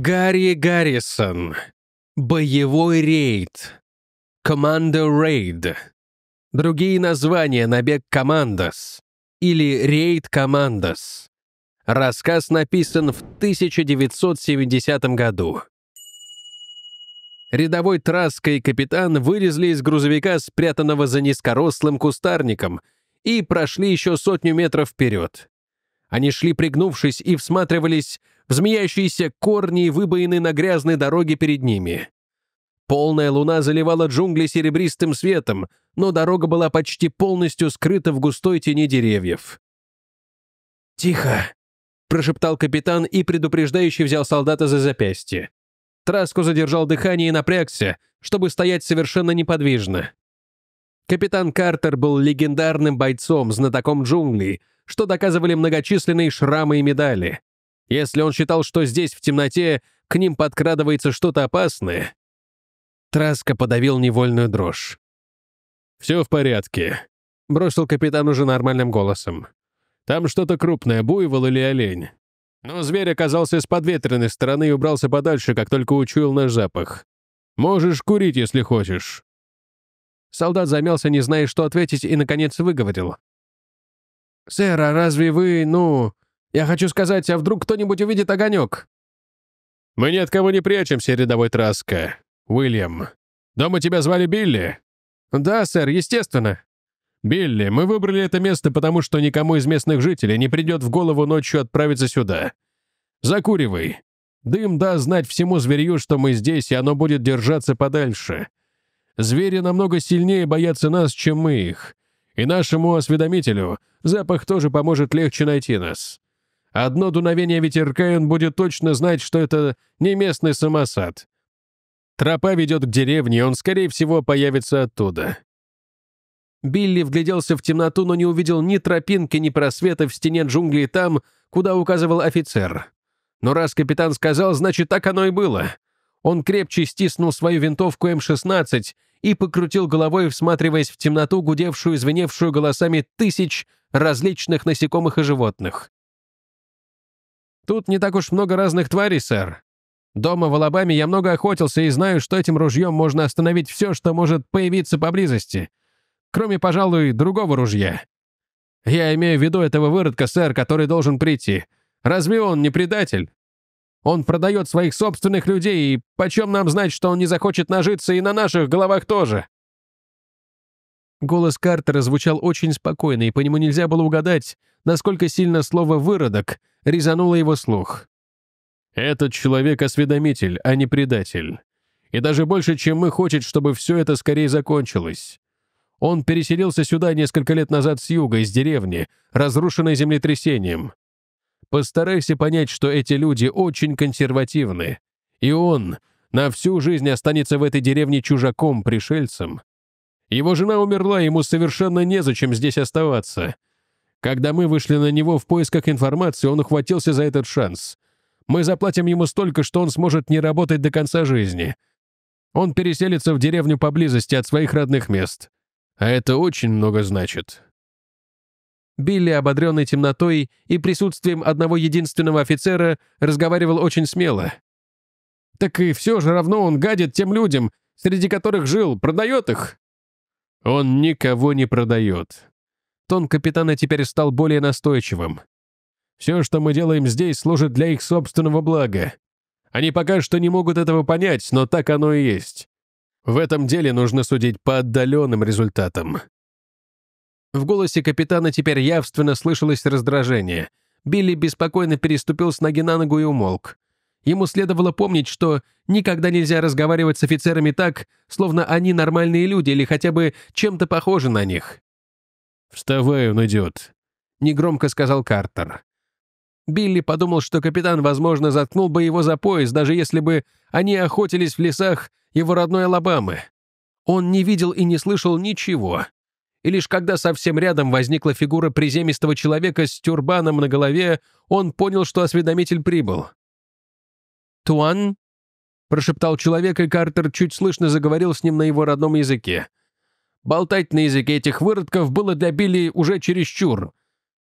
Гарри Гаррисон. Боевой рейд. Команда рейд. Другие названия «Набег Командос» или «Рейд Командос». Рассказ написан в 1970 году. Рядовой Траска и капитан вылезли из грузовика, спрятанного за низкорослым кустарником, и прошли еще сотню метров вперед. Они шли пригнувшись и всматривались змеящиеся корни и выбоины на грязной дороге перед ними. Полная луна заливала джунгли серебристым светом, но дорога была почти полностью скрыта в густой тени деревьев. «Тихо!» — прошептал капитан и предупреждающий взял солдата за запястье. Траску задержал дыхание и напрягся, чтобы стоять совершенно неподвижно. Капитан Картер был легендарным бойцом, знатоком джунглей, что доказывали многочисленные шрамы и медали. Если он считал, что здесь, в темноте, к ним подкрадывается что-то опасное... Траска подавил невольную дрожь. «Все в порядке», — бросил капитан уже нормальным голосом. «Там что-то крупное, буйвол или олень. Но зверь оказался с подветренной стороны и убрался подальше, как только учуял наш запах. Можешь курить, если хочешь». Солдат замялся, не зная, что ответить, и, наконец, выговорил. «Сэр, а разве вы, ну, я хочу сказать, а вдруг кто-нибудь увидит огонек?» «Мы ни от кого не прячемся, рядовой Траска. Уильям. Дома тебя звали Билли?» «Да, сэр, естественно». «Билли, мы выбрали это место, потому что никому из местных жителей не придет в голову ночью отправиться сюда. Закуривай. Дым даст знать всему зверью, что мы здесь, и оно будет держаться подальше. Звери намного сильнее боятся нас, чем мы их. И нашему осведомителю запах тоже поможет легче найти нас. Одно дуновение ветерка, и он будет точно знать, что это не местный самосад. Тропа ведет к деревне, он, скорее всего, появится оттуда. Билли вгляделся в темноту, но не увидел ни тропинки, ни просвета в стене джунглей там, куда указывал офицер. Но раз капитан сказал, значит, так оно и было. Он крепче стиснул свою винтовку М-16 и покрутил головой, всматриваясь в темноту, гудевшую и звеневшую голосами тысяч различных насекомых и животных. Тут не так уж много разных тварей, сэр. Дома в Алабаме я много охотился и знаю, что этим ружьем можно остановить все, что может появиться поблизости. Кроме, пожалуй, другого ружья. Я имею в виду этого выродка, сэр, который должен прийти. Разве он не предатель? Он продает своих собственных людей, и почем нам знать, что он не захочет нажиться и на наших головах тоже? Голос Картера звучал очень спокойно, и по нему нельзя было угадать, насколько сильно слово «выродок» резануло его слух. «Этот человек — осведомитель, а не предатель. И даже больше, чем мы, хочет, чтобы все это скорее закончилось. Он переселился сюда несколько лет назад с юга, из деревни, разрушенной землетрясением. Постарайся понять, что эти люди очень консервативны. И он на всю жизнь останется в этой деревне чужаком, пришельцем, его жена умерла, ему совершенно незачем здесь оставаться. Когда мы вышли на него в поисках информации, он ухватился за этот шанс. Мы заплатим ему столько, что он сможет не работать до конца жизни. Он переселится в деревню поблизости от своих родных мест. А это очень много значит. Билли, ободренный темнотой и присутствием одного единственного офицера, разговаривал очень смело. «Так и все же равно он гадит тем людям, среди которых жил, продает их. Он никого не продает. Тон капитана теперь стал более настойчивым. Все, что мы делаем здесь, служит для их собственного блага. Они пока что не могут этого понять, но так оно и есть. В этом деле нужно судить по отдаленным результатам. В голосе капитана теперь явственно слышалось раздражение. Билли беспокойно переступил с ноги на ногу и умолк. Ему следовало помнить, что никогда нельзя разговаривать с офицерами так, словно они нормальные люди или хотя бы чем-то похожи на них. «Вставай, он идет», — негромко сказал Картер. Билли подумал, что капитан, возможно, заткнул бы его за пояс, даже если бы они охотились в лесах его родной Алабамы. Он не видел и не слышал ничего. И лишь когда совсем рядом возникла фигура приземистого человека с тюрбаном на голове, он понял, что осведомитель прибыл. «Туан?» — прошептал человек, и Картер чуть слышно заговорил с ним на его родном языке. Болтать на языке этих выродков было для Билли уже чересчур.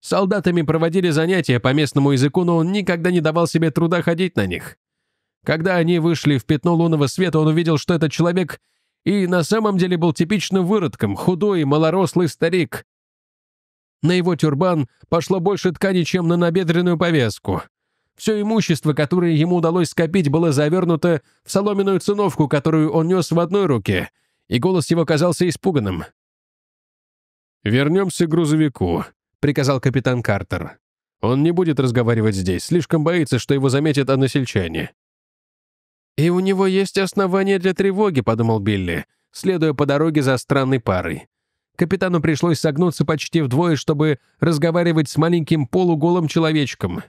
Солдатами проводили занятия по местному языку, но он никогда не давал себе труда ходить на них. Когда они вышли в пятно лунного света, он увидел, что этот человек и на самом деле был типичным выродком, худой малорослый старик. На его тюрбан пошло больше ткани, чем на набедренную повязку. Все имущество, которое ему удалось скопить, было завернуто в соломенную циновку, которую он нес в одной руке, и голос его казался испуганным. «Вернемся к грузовику», — приказал капитан Картер. «Он не будет разговаривать здесь, слишком боится, что его заметят односельчане». «И у него есть основания для тревоги», — подумал Билли, следуя по дороге за странной парой. Капитану пришлось согнуться почти вдвое, чтобы разговаривать с маленьким полуголым человечком.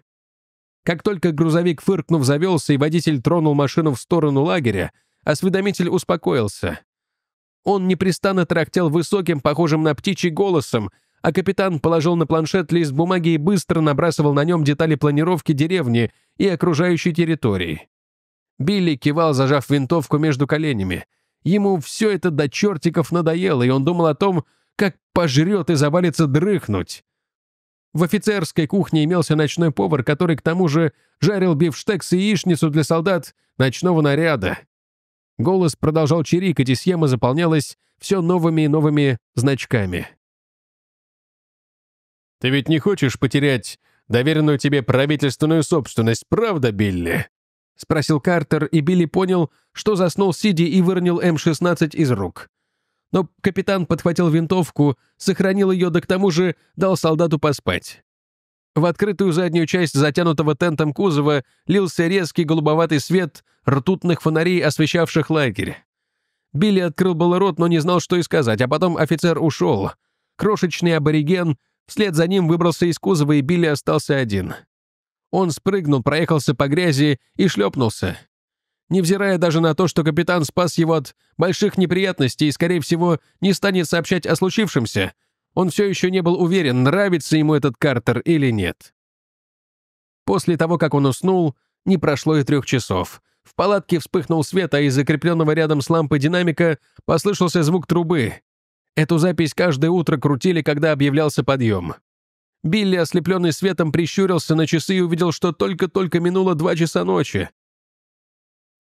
Как только грузовик, фыркнув, завелся и водитель тронул машину в сторону лагеря, осведомитель успокоился. Он непрестанно трактел высоким, похожим на птичий голосом, а капитан положил на планшет лист бумаги и быстро набрасывал на нем детали планировки деревни и окружающей территории. Билли кивал, зажав винтовку между коленями. Ему все это до чертиков надоело, и он думал о том, как пожрет и завалится дрыхнуть. В офицерской кухне имелся ночной повар, который к тому же жарил бифштекс и яичницу для солдат ночного наряда. Голос продолжал чирикать, и схема заполнялась все новыми и новыми значками. «Ты ведь не хочешь потерять доверенную тебе правительственную собственность, правда, Билли?» — спросил Картер, и Билли понял, что заснул Сиди и выронил М-16 из рук но капитан подхватил винтовку, сохранил ее, да к тому же дал солдату поспать. В открытую заднюю часть затянутого тентом кузова лился резкий голубоватый свет ртутных фонарей, освещавших лагерь. Билли открыл был рот, но не знал, что и сказать, а потом офицер ушел. Крошечный абориген вслед за ним выбрался из кузова, и Билли остался один. Он спрыгнул, проехался по грязи и шлепнулся невзирая даже на то, что капитан спас его от больших неприятностей и, скорее всего, не станет сообщать о случившемся, он все еще не был уверен, нравится ему этот Картер или нет. После того, как он уснул, не прошло и трех часов. В палатке вспыхнул свет, а из закрепленного рядом с лампой динамика послышался звук трубы. Эту запись каждое утро крутили, когда объявлялся подъем. Билли, ослепленный светом, прищурился на часы и увидел, что только-только минуло два часа ночи.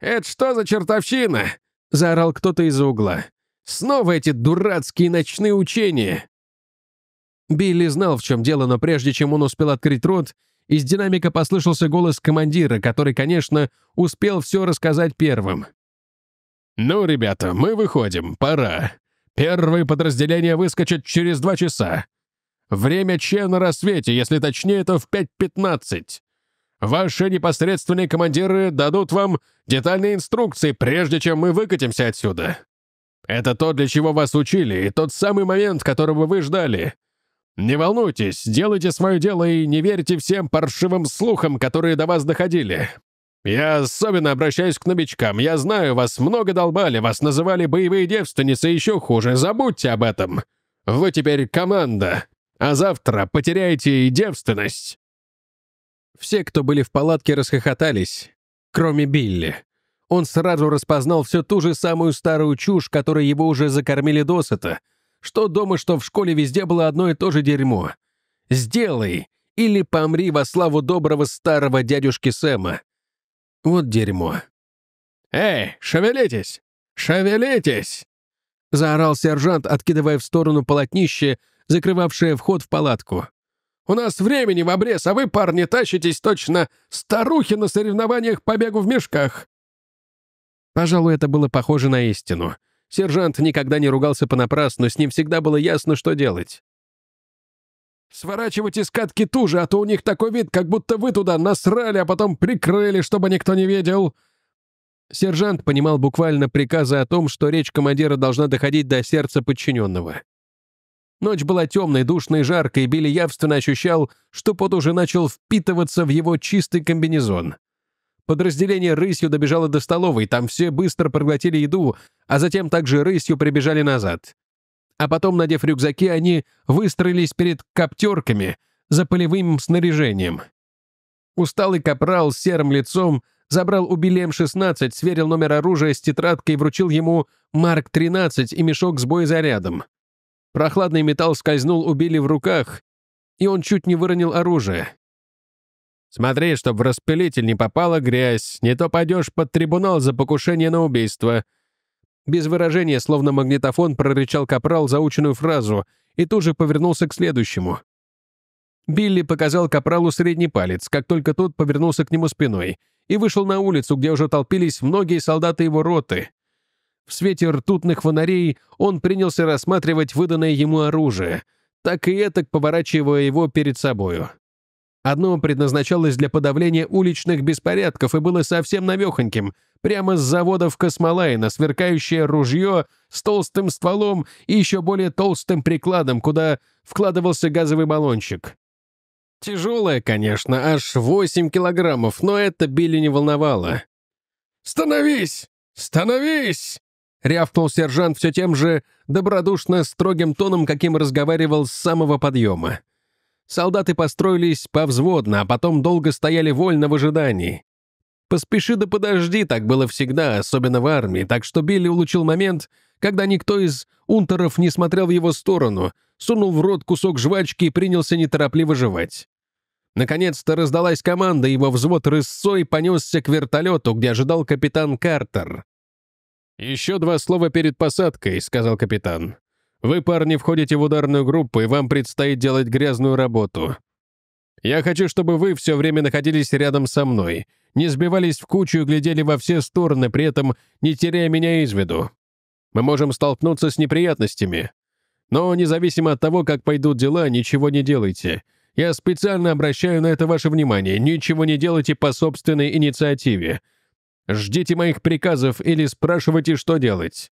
«Это что за чертовщина?» — заорал кто-то из угла. «Снова эти дурацкие ночные учения!» Билли знал, в чем дело, но прежде чем он успел открыть рот, из динамика послышался голос командира, который, конечно, успел все рассказать первым. «Ну, ребята, мы выходим, пора. Первые подразделения выскочат через два часа. Время Че на рассвете, если точнее, то в 5.15. Ваши непосредственные командиры дадут вам детальные инструкции, прежде чем мы выкатимся отсюда. Это то, для чего вас учили, и тот самый момент, которого вы ждали. Не волнуйтесь, делайте свое дело и не верьте всем паршивым слухам, которые до вас доходили. Я особенно обращаюсь к новичкам. Я знаю, вас много долбали, вас называли боевые девственницы, еще хуже. Забудьте об этом. Вы теперь команда, а завтра потеряете и девственность. Все, кто были в палатке, расхохотались, кроме Билли. Он сразу распознал всю ту же самую старую чушь, которой его уже закормили досыта. Что дома, что в школе везде было одно и то же дерьмо. «Сделай!» или «Помри во славу доброго старого дядюшки Сэма». Вот дерьмо. «Эй, шевелитесь! Шевелитесь!» заорал сержант, откидывая в сторону полотнище, закрывавшее вход в палатку. У нас времени в обрез, а вы, парни, тащитесь точно старухи на соревнованиях по бегу в мешках». Пожалуй, это было похоже на истину. Сержант никогда не ругался понапрасну, с ним всегда было ясно, что делать. «Сворачивайте скатки туже, а то у них такой вид, как будто вы туда насрали, а потом прикрыли, чтобы никто не видел». Сержант понимал буквально приказы о том, что речь командира должна доходить до сердца подчиненного. Ночь была темной, душной, жаркой, и Билли явственно ощущал, что пот уже начал впитываться в его чистый комбинезон. Подразделение рысью добежало до столовой, там все быстро проглотили еду, а затем также рысью прибежали назад. А потом, надев рюкзаки, они выстроились перед коптерками за полевым снаряжением. Усталый капрал с серым лицом забрал у Билли М-16, сверил номер оружия с тетрадкой и вручил ему Марк-13 и мешок с боезарядом. Прохладный металл скользнул у Билли в руках, и он чуть не выронил оружие. «Смотри, чтобы в распылитель не попала грязь, не то пойдешь под трибунал за покушение на убийство». Без выражения, словно магнитофон, прорычал Капрал заученную фразу и тут же повернулся к следующему. Билли показал Капралу средний палец, как только тот повернулся к нему спиной, и вышел на улицу, где уже толпились многие солдаты его роты. В свете ртутных фонарей он принялся рассматривать выданное ему оружие, так и этак поворачивая его перед собою. Одно предназначалось для подавления уличных беспорядков и было совсем навехоньким. Прямо с заводов Космолайна, сверкающее ружье с толстым стволом и еще более толстым прикладом, куда вкладывался газовый баллончик. Тяжелое, конечно, аж 8 килограммов, но это Билли не волновало. «Становись! Становись!» рявкнул сержант все тем же добродушно строгим тоном, каким разговаривал с самого подъема. Солдаты построились повзводно, а потом долго стояли вольно в ожидании. «Поспеши да подожди», так было всегда, особенно в армии, так что Билли улучил момент, когда никто из унтеров не смотрел в его сторону, сунул в рот кусок жвачки и принялся неторопливо жевать. Наконец-то раздалась команда, его взвод рысцой понесся к вертолету, где ожидал капитан Картер. «Еще два слова перед посадкой», — сказал капитан. «Вы, парни, входите в ударную группу, и вам предстоит делать грязную работу. Я хочу, чтобы вы все время находились рядом со мной, не сбивались в кучу и глядели во все стороны, при этом не теряя меня из виду. Мы можем столкнуться с неприятностями. Но независимо от того, как пойдут дела, ничего не делайте. Я специально обращаю на это ваше внимание. Ничего не делайте по собственной инициативе. Ждите моих приказов или спрашивайте, что делать.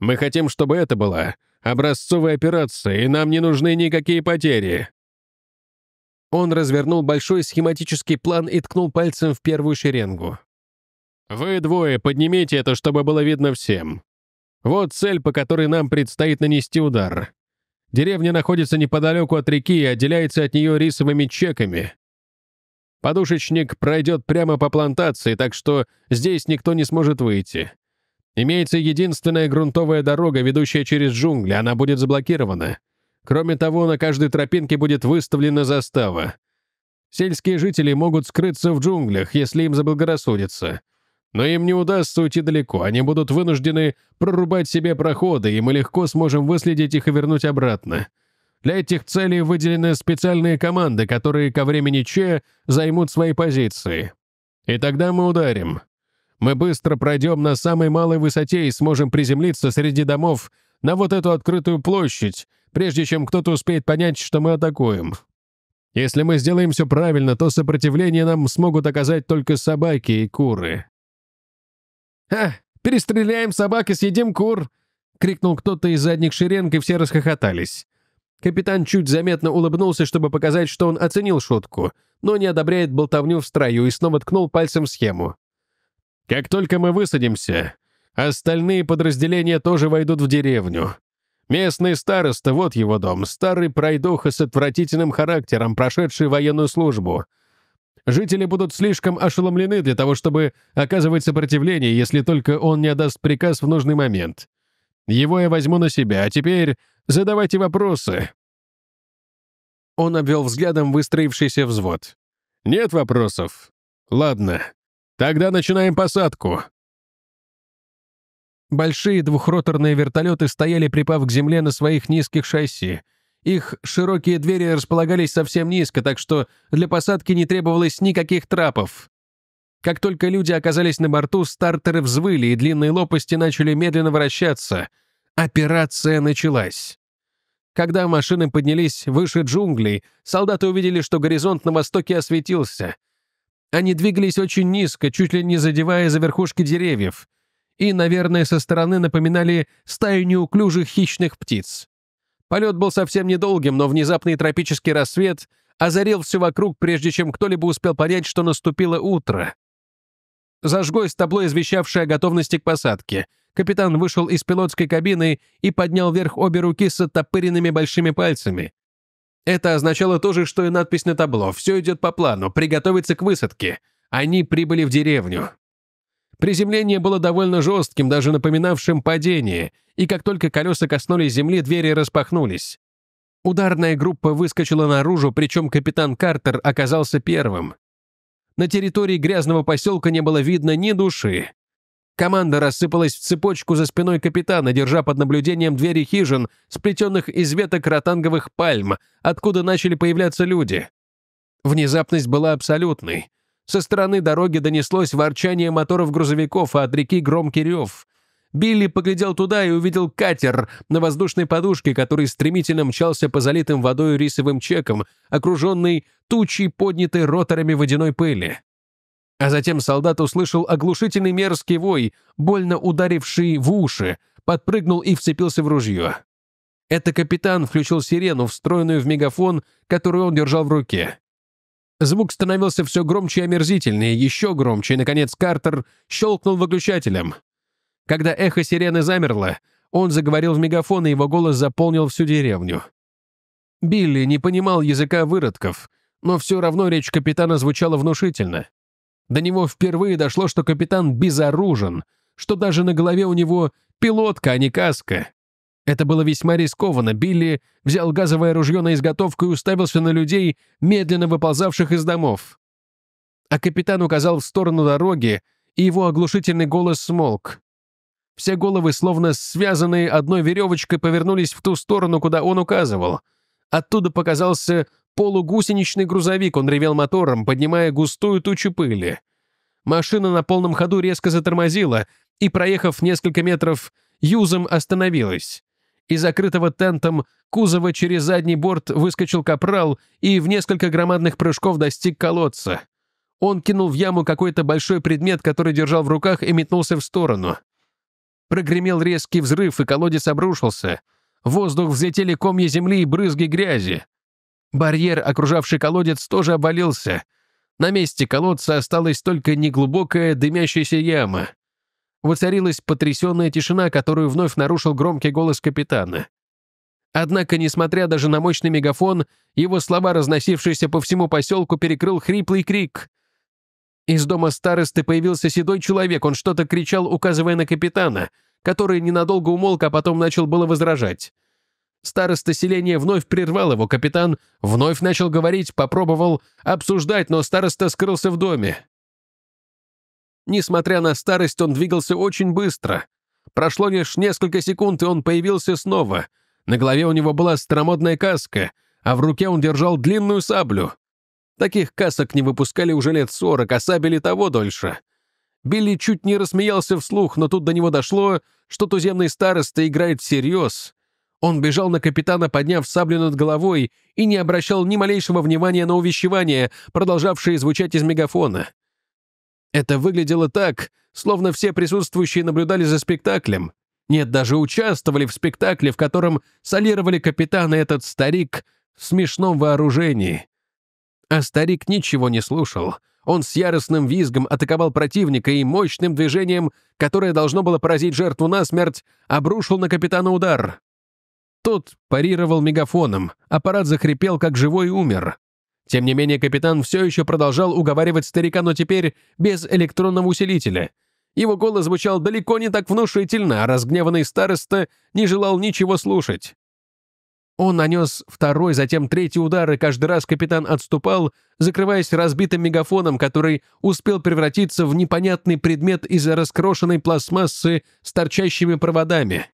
Мы хотим, чтобы это была образцовая операция, и нам не нужны никакие потери». Он развернул большой схематический план и ткнул пальцем в первую шеренгу. «Вы двое поднимите это, чтобы было видно всем. Вот цель, по которой нам предстоит нанести удар. Деревня находится неподалеку от реки и отделяется от нее рисовыми чеками. Подушечник пройдет прямо по плантации, так что здесь никто не сможет выйти. Имеется единственная грунтовая дорога, ведущая через джунгли, она будет заблокирована. Кроме того, на каждой тропинке будет выставлена застава. Сельские жители могут скрыться в джунглях, если им заблагорассудится. Но им не удастся уйти далеко, они будут вынуждены прорубать себе проходы, и мы легко сможем выследить их и вернуть обратно. Для этих целей выделены специальные команды, которые ко времени Че займут свои позиции. И тогда мы ударим. Мы быстро пройдем на самой малой высоте и сможем приземлиться среди домов на вот эту открытую площадь, прежде чем кто-то успеет понять, что мы атакуем. Если мы сделаем все правильно, то сопротивление нам смогут оказать только собаки и куры». «Ха! Перестреляем собак и съедим кур!» — крикнул кто-то из задних шеренг, и все расхохотались. Капитан чуть заметно улыбнулся, чтобы показать, что он оценил шутку, но не одобряет болтовню в строю и снова ткнул пальцем в схему. «Как только мы высадимся, остальные подразделения тоже войдут в деревню. Местный староста, вот его дом, старый пройдоха с отвратительным характером, прошедший военную службу. Жители будут слишком ошеломлены для того, чтобы оказывать сопротивление, если только он не отдаст приказ в нужный момент. Его я возьму на себя, а теперь задавайте вопросы». Он обвел взглядом выстроившийся взвод. «Нет вопросов. Ладно, тогда начинаем посадку». Большие двухроторные вертолеты стояли, припав к земле на своих низких шасси. Их широкие двери располагались совсем низко, так что для посадки не требовалось никаких трапов. Как только люди оказались на борту, стартеры взвыли, и длинные лопасти начали медленно вращаться. Операция началась. Когда машины поднялись выше джунглей, солдаты увидели, что горизонт на востоке осветился. Они двигались очень низко, чуть ли не задевая за верхушки деревьев, и, наверное, со стороны напоминали стаю неуклюжих хищных птиц. Полет был совсем недолгим, но внезапный тропический рассвет озарил все вокруг, прежде чем кто-либо успел понять, что наступило утро. Зажглось табло, извещавшее о готовности к посадке. Капитан вышел из пилотской кабины и поднял вверх обе руки с оттопыренными большими пальцами. Это означало то же, что и надпись на табло. Все идет по плану, приготовиться к высадке. Они прибыли в деревню. Приземление было довольно жестким, даже напоминавшим падение, и как только колеса коснулись земли, двери распахнулись. Ударная группа выскочила наружу, причем капитан Картер оказался первым. На территории грязного поселка не было видно ни души. Команда рассыпалась в цепочку за спиной капитана, держа под наблюдением двери хижин, сплетенных из веток ротанговых пальм, откуда начали появляться люди. Внезапность была абсолютной. Со стороны дороги донеслось ворчание моторов грузовиков, а от реки громкий рев. Билли поглядел туда и увидел катер на воздушной подушке, который стремительно мчался по залитым водой рисовым чекам, окруженный тучей, поднятой роторами водяной пыли. А затем солдат услышал оглушительный мерзкий вой, больно ударивший в уши, подпрыгнул и вцепился в ружье. Это капитан включил сирену, встроенную в мегафон, которую он держал в руке. Звук становился все громче и омерзительнее, еще громче, и, наконец, Картер щелкнул выключателем. Когда эхо сирены замерло, он заговорил в мегафон, и его голос заполнил всю деревню. Билли не понимал языка выродков, но все равно речь капитана звучала внушительно. До него впервые дошло, что капитан безоружен, что даже на голове у него пилотка, а не каска. Это было весьма рискованно. Билли взял газовое ружье на изготовку и уставился на людей, медленно выползавших из домов. А капитан указал в сторону дороги, и его оглушительный голос смолк. Все головы, словно связанные одной веревочкой, повернулись в ту сторону, куда он указывал. Оттуда показался полугусеничный грузовик, он ревел мотором, поднимая густую тучу пыли. Машина на полном ходу резко затормозила и, проехав несколько метров, юзом остановилась. Из закрытого тентом кузова через задний борт выскочил капрал и в несколько громадных прыжков достиг колодца. Он кинул в яму какой-то большой предмет, который держал в руках, и метнулся в сторону — Прогремел резкий взрыв, и колодец обрушился. В воздух взлетели комья земли и брызги грязи. Барьер, окружавший колодец, тоже обвалился. На месте колодца осталась только неглубокая дымящаяся яма. Воцарилась потрясенная тишина, которую вновь нарушил громкий голос капитана. Однако, несмотря даже на мощный мегафон, его слова, разносившиеся по всему поселку, перекрыл хриплый крик. Из дома старосты появился седой человек, он что-то кричал, указывая на капитана — который ненадолго умолк, а потом начал было возражать. Староста селения вновь прервал его, капитан вновь начал говорить, попробовал обсуждать, но староста скрылся в доме. Несмотря на старость, он двигался очень быстро. Прошло лишь несколько секунд, и он появился снова. На голове у него была старомодная каска, а в руке он держал длинную саблю. Таких касок не выпускали уже лет сорок, а сабели того дольше. Билли чуть не рассмеялся вслух, но тут до него дошло, что туземный староста играет всерьез. Он бежал на капитана, подняв саблю над головой, и не обращал ни малейшего внимания на увещевания, продолжавшие звучать из мегафона. Это выглядело так, словно все присутствующие наблюдали за спектаклем. Нет, даже участвовали в спектакле, в котором солировали капитана этот старик в смешном вооружении. А старик ничего не слушал — он с яростным визгом атаковал противника и мощным движением, которое должно было поразить жертву насмерть, обрушил на капитана удар. Тот парировал мегафоном, аппарат захрипел, как живой умер. Тем не менее, капитан все еще продолжал уговаривать старика, но теперь без электронного усилителя. Его голос звучал далеко не так внушительно, а разгневанный староста не желал ничего слушать. Он нанес второй, затем третий удар, и каждый раз капитан отступал, закрываясь разбитым мегафоном, который успел превратиться в непонятный предмет из раскрошенной пластмассы с торчащими проводами.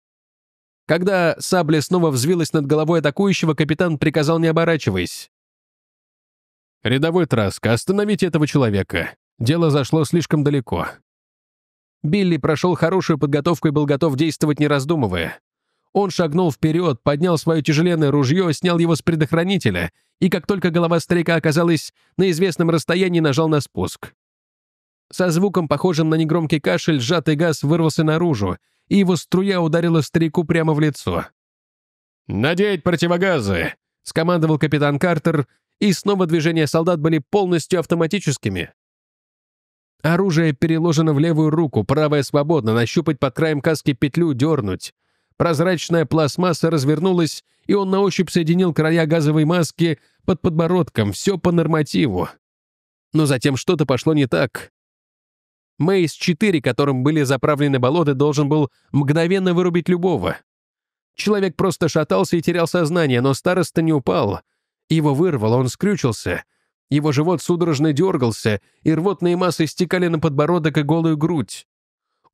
Когда сабля снова взвилась над головой атакующего, капитан приказал, не оборачиваясь. «Рядовой Траск, остановите этого человека. Дело зашло слишком далеко». Билли прошел хорошую подготовку и был готов действовать, не раздумывая. Он шагнул вперед, поднял свое тяжеленное ружье, снял его с предохранителя, и как только голова старика оказалась на известном расстоянии, нажал на спуск. Со звуком, похожим на негромкий кашель, сжатый газ вырвался наружу, и его струя ударила старику прямо в лицо. «Надеть противогазы!» — скомандовал капитан Картер, и снова движения солдат были полностью автоматическими. Оружие переложено в левую руку, правая свободно, нащупать под краем каски петлю, дернуть. Прозрачная пластмасса развернулась, и он на ощупь соединил края газовой маски под подбородком, все по нормативу. Но затем что-то пошло не так. Мейс-4, которым были заправлены болоты, должен был мгновенно вырубить любого. Человек просто шатался и терял сознание, но староста не упал. Его вырвало, он скрючился. Его живот судорожно дергался, и рвотные массы стекали на подбородок и голую грудь.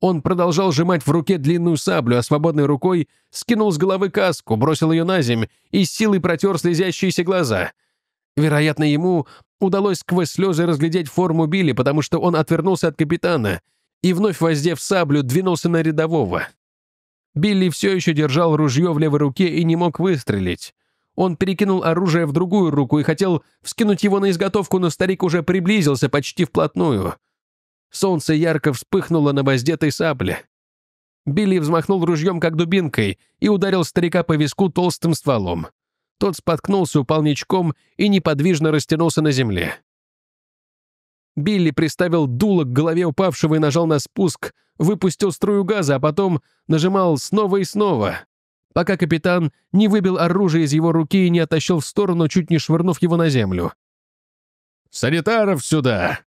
Он продолжал сжимать в руке длинную саблю, а свободной рукой скинул с головы каску, бросил ее на земь и с силой протер слезящиеся глаза. Вероятно, ему удалось сквозь слезы разглядеть форму Билли, потому что он отвернулся от капитана и, вновь воздев саблю, двинулся на рядового. Билли все еще держал ружье в левой руке и не мог выстрелить. Он перекинул оружие в другую руку и хотел вскинуть его на изготовку, но старик уже приблизился почти вплотную — Солнце ярко вспыхнуло на воздетой сабле. Билли взмахнул ружьем, как дубинкой, и ударил старика по виску толстым стволом. Тот споткнулся, упал ничком и неподвижно растянулся на земле. Билли приставил дуло к голове упавшего и нажал на спуск, выпустил струю газа, а потом нажимал снова и снова, пока капитан не выбил оружие из его руки и не оттащил в сторону, чуть не швырнув его на землю. «Санитаров сюда!»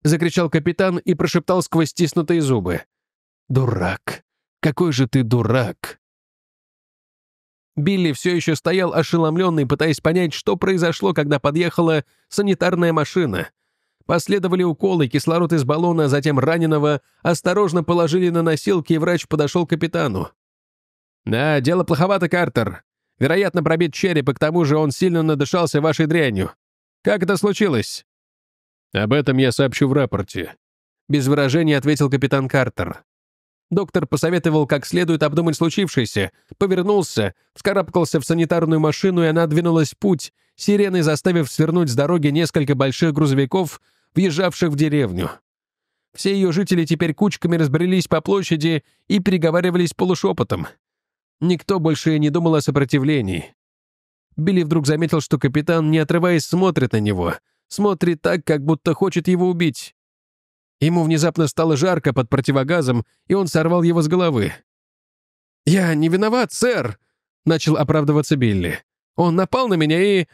— закричал капитан и прошептал сквозь стиснутые зубы. «Дурак! Какой же ты дурак!» Билли все еще стоял ошеломленный, пытаясь понять, что произошло, когда подъехала санитарная машина. Последовали уколы, кислород из баллона, затем раненого, осторожно положили на носилки, и врач подошел к капитану. «Да, дело плоховато, Картер. Вероятно, пробит череп, и к тому же он сильно надышался вашей дрянью. Как это случилось?» Об этом я сообщу в рапорте. Без выражения ответил капитан Картер. Доктор посоветовал как следует обдумать случившееся, повернулся, вскарабкался в санитарную машину, и она двинулась в путь, сиреной заставив свернуть с дороги несколько больших грузовиков, въезжавших в деревню. Все ее жители теперь кучками разбрелись по площади и переговаривались полушепотом. Никто больше не думал о сопротивлении. Билли вдруг заметил, что капитан, не отрываясь, смотрит на него — смотрит так, как будто хочет его убить. Ему внезапно стало жарко под противогазом, и он сорвал его с головы. «Я не виноват, сэр!» — начал оправдываться Билли. «Он напал на меня и...»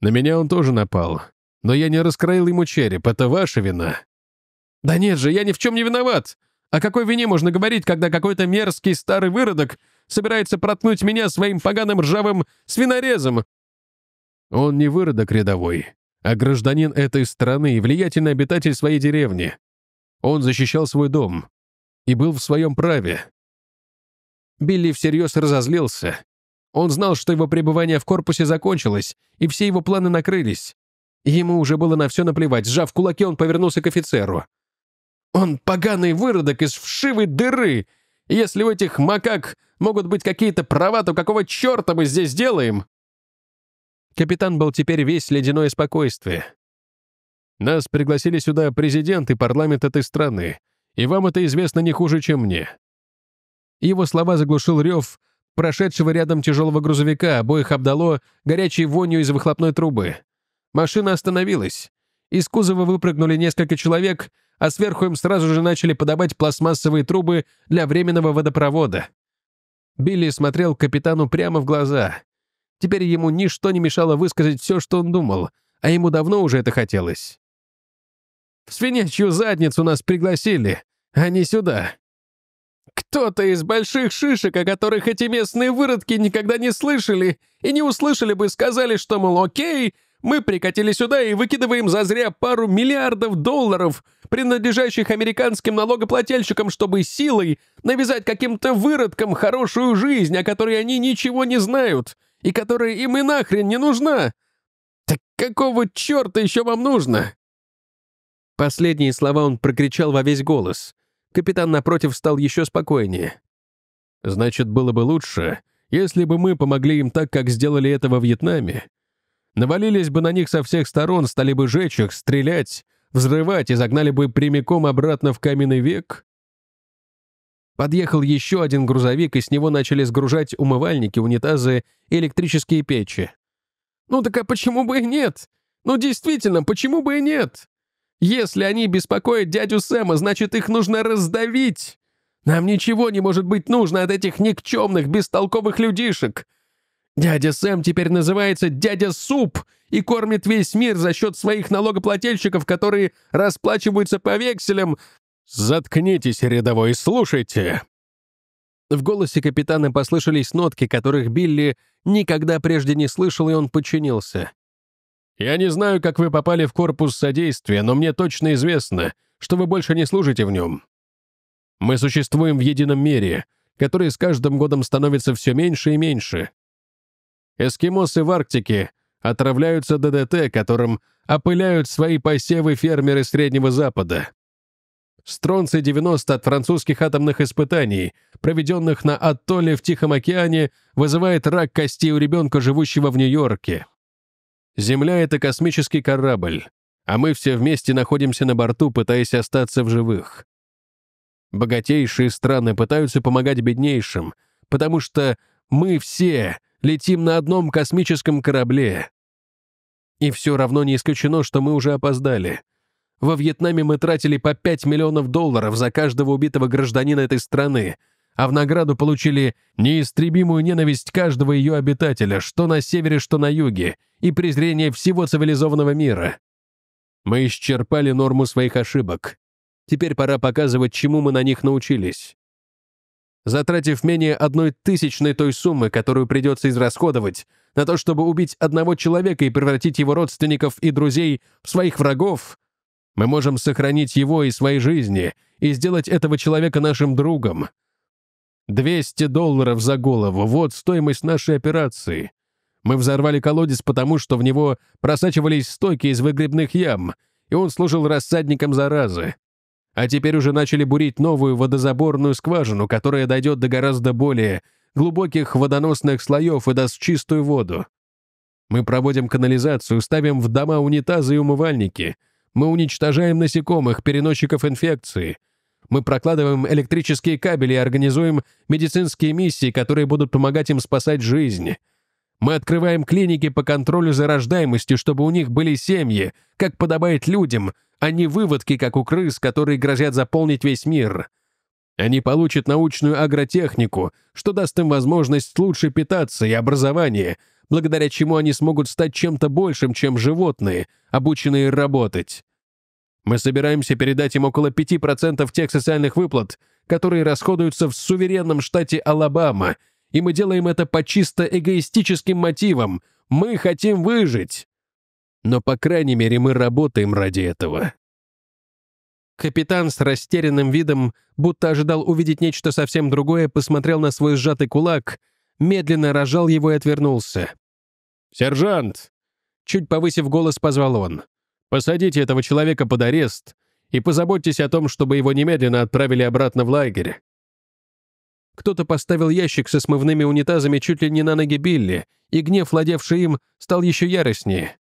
«На меня он тоже напал. Но я не раскроил ему череп, это ваша вина». «Да нет же, я ни в чем не виноват! О какой вине можно говорить, когда какой-то мерзкий старый выродок собирается проткнуть меня своим поганым ржавым свинорезом?» «Он не выродок рядовой а гражданин этой страны и влиятельный обитатель своей деревни. Он защищал свой дом и был в своем праве. Билли всерьез разозлился. Он знал, что его пребывание в корпусе закончилось, и все его планы накрылись. Ему уже было на все наплевать. Сжав кулаки, он повернулся к офицеру. «Он поганый выродок из вшивой дыры! Если у этих макак могут быть какие-то права, то какого черта мы здесь делаем?» Капитан был теперь весь ледяное спокойствие. «Нас пригласили сюда президент и парламент этой страны, и вам это известно не хуже, чем мне». Его слова заглушил рев прошедшего рядом тяжелого грузовика, обоих обдало горячей вонью из выхлопной трубы. Машина остановилась. Из кузова выпрыгнули несколько человек, а сверху им сразу же начали подавать пластмассовые трубы для временного водопровода. Билли смотрел капитану прямо в глаза. Теперь ему ничто не мешало высказать все, что он думал, а ему давно уже это хотелось. «В свинячью задницу нас пригласили, а не сюда. Кто-то из больших шишек, о которых эти местные выродки никогда не слышали и не услышали бы, сказали, что, мол, окей, мы прикатили сюда и выкидываем зазря пару миллиардов долларов, принадлежащих американским налогоплательщикам, чтобы силой навязать каким-то выродкам хорошую жизнь, о которой они ничего не знают, и которая им и нахрен не нужна. Так какого черта еще вам нужно?» Последние слова он прокричал во весь голос. Капитан напротив стал еще спокойнее. «Значит, было бы лучше, если бы мы помогли им так, как сделали это во Вьетнаме. Навалились бы на них со всех сторон, стали бы жечь их, стрелять, взрывать и загнали бы прямиком обратно в каменный век. Подъехал еще один грузовик, и с него начали сгружать умывальники, унитазы электрические печи. «Ну так а почему бы и нет? Ну действительно, почему бы и нет? Если они беспокоят дядю Сэма, значит, их нужно раздавить. Нам ничего не может быть нужно от этих никчемных, бестолковых людишек. Дядя Сэм теперь называется «Дядя Суп» и кормит весь мир за счет своих налогоплательщиков, которые расплачиваются по векселям, «Заткнитесь, рядовой, слушайте!» В голосе капитана послышались нотки, которых Билли никогда прежде не слышал, и он подчинился. «Я не знаю, как вы попали в корпус содействия, но мне точно известно, что вы больше не служите в нем. Мы существуем в едином мире, который с каждым годом становится все меньше и меньше. Эскимосы в Арктике отравляются ДДТ, которым опыляют свои посевы фермеры Среднего Запада. Стронций-90 от французских атомных испытаний, проведенных на Атолле в Тихом океане, вызывает рак костей у ребенка, живущего в Нью-Йорке. Земля — это космический корабль, а мы все вместе находимся на борту, пытаясь остаться в живых. Богатейшие страны пытаются помогать беднейшим, потому что мы все летим на одном космическом корабле. И все равно не исключено, что мы уже опоздали. Во Вьетнаме мы тратили по 5 миллионов долларов за каждого убитого гражданина этой страны, а в награду получили неистребимую ненависть каждого ее обитателя, что на севере, что на юге, и презрение всего цивилизованного мира. Мы исчерпали норму своих ошибок. Теперь пора показывать, чему мы на них научились. Затратив менее одной тысячной той суммы, которую придется израсходовать, на то, чтобы убить одного человека и превратить его родственников и друзей в своих врагов, мы можем сохранить его и свои жизни и сделать этого человека нашим другом. 200 долларов за голову — вот стоимость нашей операции. Мы взорвали колодец потому, что в него просачивались стойки из выгребных ям, и он служил рассадником заразы. А теперь уже начали бурить новую водозаборную скважину, которая дойдет до гораздо более глубоких водоносных слоев и даст чистую воду. Мы проводим канализацию, ставим в дома унитазы и умывальники — мы уничтожаем насекомых, переносчиков инфекции. Мы прокладываем электрические кабели и организуем медицинские миссии, которые будут помогать им спасать жизни. Мы открываем клиники по контролю за рождаемостью, чтобы у них были семьи, как подобает людям, а не выводки, как у крыс, которые грозят заполнить весь мир. Они получат научную агротехнику, что даст им возможность лучше питаться и образование, благодаря чему они смогут стать чем-то большим, чем животные, обученные работать. Мы собираемся передать им около 5% тех социальных выплат, которые расходуются в суверенном штате Алабама, и мы делаем это по чисто эгоистическим мотивам. Мы хотим выжить. Но, по крайней мере, мы работаем ради этого. Капитан с растерянным видом, будто ожидал увидеть нечто совсем другое, посмотрел на свой сжатый кулак — медленно рожал его и отвернулся. «Сержант!» — чуть повысив голос, позвал он. «Посадите этого человека под арест и позаботьтесь о том, чтобы его немедленно отправили обратно в лагерь». Кто-то поставил ящик со смывными унитазами чуть ли не на ноги Билли, и гнев, владевший им, стал еще яростнее.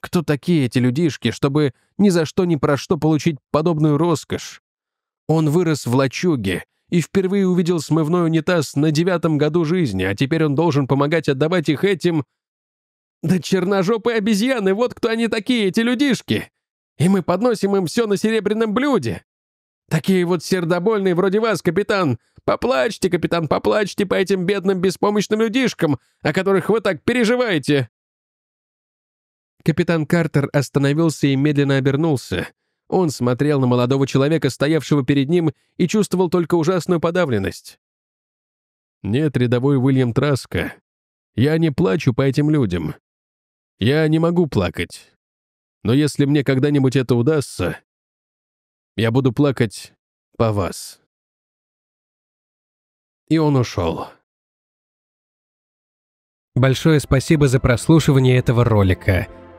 Кто такие эти людишки, чтобы ни за что ни про что получить подобную роскошь? Он вырос в лачуге, и впервые увидел смывной унитаз на девятом году жизни, а теперь он должен помогать отдавать их этим... Да черножопые обезьяны, вот кто они такие, эти людишки! И мы подносим им все на серебряном блюде. Такие вот сердобольные вроде вас, капитан. Поплачьте, капитан, поплачьте по этим бедным беспомощным людишкам, о которых вы так переживаете. Капитан Картер остановился и медленно обернулся. Он смотрел на молодого человека, стоявшего перед ним, и чувствовал только ужасную подавленность. «Нет, рядовой Уильям Траска, я не плачу по этим людям. Я не могу плакать. Но если мне когда-нибудь это удастся, я буду плакать по вас». И он ушел. Большое спасибо за прослушивание этого ролика.